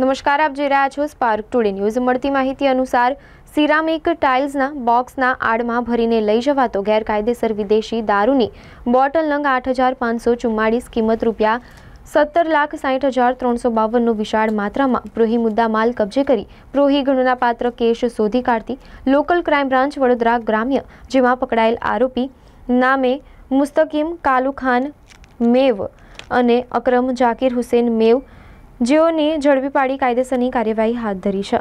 નમસ્કાર આપ જોઈ રહ્યા છો સ્પાર્ક ટુડે ન્યૂઝ મળતી માહિતી અનુસાર સિરામિક ટાઇલ્સના બોક્સના આડમાં ભરીને લઈ જવાતો ગેરકાયદેસર વિદેશી દારૂની બોટલ લંગ આઠ હજાર પાંચસો ચુમ્માળીસ કિંમત રૂપિયા સત્તર લાખ સાહીઠ હજાર ત્રણસો બાવનનો વિશાળ માત્રામાં પ્રોહી મુદ્દા માલ કબજે કરી પ્રોહી ગણના પાત્ર કેસ શોધી કાઢતી લોકલ ક્રાઇમ બ્રાન્ચ વડોદરા ગ્રામ્ય જેમાં પકડાયેલ આરોપી નામે મુસ્તકીમ કાલુખાન મેવ અને અક્રમ જાકીર હુસેન મેવ જેઓની ઝડપી પાડી કાયદેસરની કાર્યવાહી હાથ ધરી છે